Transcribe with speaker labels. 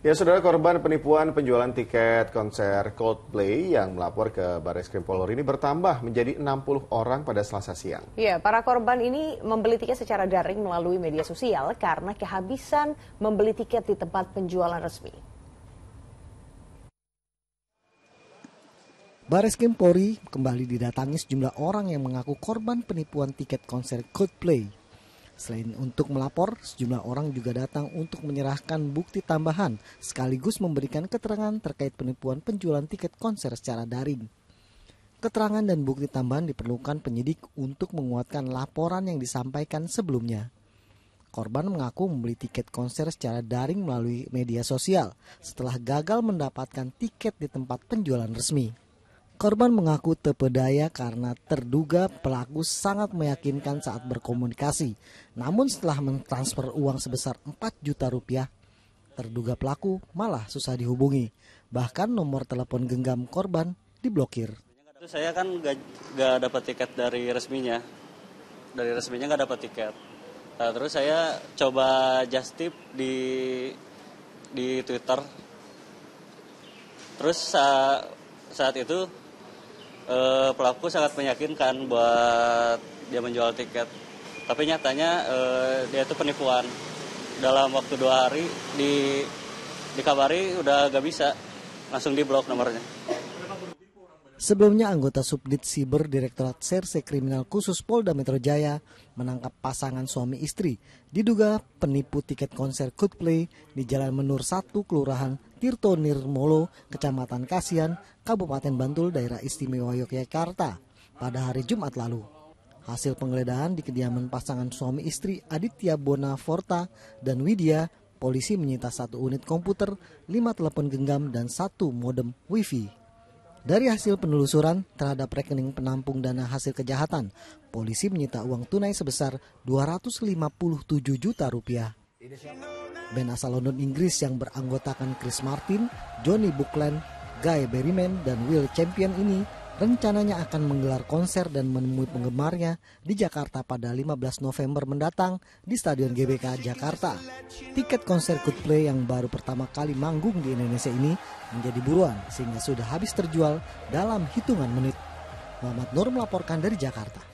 Speaker 1: Ya, saudara korban penipuan penjualan tiket konser Coldplay yang melapor ke Baris Krim Polri ini bertambah menjadi 60 orang pada Selasa siang. Ya, para korban ini membeli tiket secara daring melalui media sosial karena kehabisan membeli tiket di tempat
Speaker 2: penjualan resmi. Baris Krim Polri kembali didatangi sejumlah orang yang mengaku korban penipuan tiket konser Coldplay Selain untuk melapor, sejumlah orang juga datang untuk menyerahkan bukti tambahan sekaligus memberikan keterangan terkait penipuan penjualan tiket konser secara daring. Keterangan dan bukti tambahan diperlukan penyidik untuk menguatkan laporan yang disampaikan sebelumnya. Korban mengaku membeli tiket konser secara daring melalui media sosial setelah gagal mendapatkan tiket di tempat penjualan resmi. Korban mengaku terpedaya karena terduga pelaku sangat meyakinkan saat berkomunikasi. Namun setelah mentransfer uang sebesar 4 juta rupiah, terduga pelaku malah susah dihubungi. Bahkan nomor telepon genggam korban diblokir.
Speaker 1: Saya kan gak, gak dapat tiket dari resminya. Dari resminya gak dapat tiket. Nah, terus saya coba just tip di di Twitter. Terus saat, saat itu Eh, pelaku sangat meyakinkan buat dia menjual tiket. Tapi nyatanya eh, dia itu penipuan. Dalam waktu dua hari di dikabari udah gak bisa, langsung diblok nomornya.
Speaker 2: Sebelumnya anggota Subdit Siber Direktorat Serse Kriminal Khusus Polda Metro Jaya menangkap pasangan suami istri diduga penipu tiket konser Coldplay di Jalan Menur 1 Kelurahan Tirto Nirmolo, Kecamatan Kasian, Kabupaten Bantul, Daerah Istimewa Yogyakarta pada hari Jumat lalu. Hasil penggeledahan di kediaman pasangan suami istri Aditya Bona Forta dan Widya, polisi menyita satu unit komputer, lima telepon genggam, dan satu modem wifi. Dari hasil penelusuran terhadap rekening penampung dana hasil kejahatan, polisi menyita uang tunai sebesar 257 juta rupiah band asal London Inggris yang beranggotakan Chris Martin, Johnny Buckland, Guy Berryman, dan Will Champion ini rencananya akan menggelar konser dan menemui penggemarnya di Jakarta pada 15 November mendatang di Stadion GBK Jakarta. Tiket konser Coldplay yang baru pertama kali manggung di Indonesia ini menjadi buruan sehingga sudah habis terjual dalam hitungan menit. Muhammad Nur melaporkan dari Jakarta.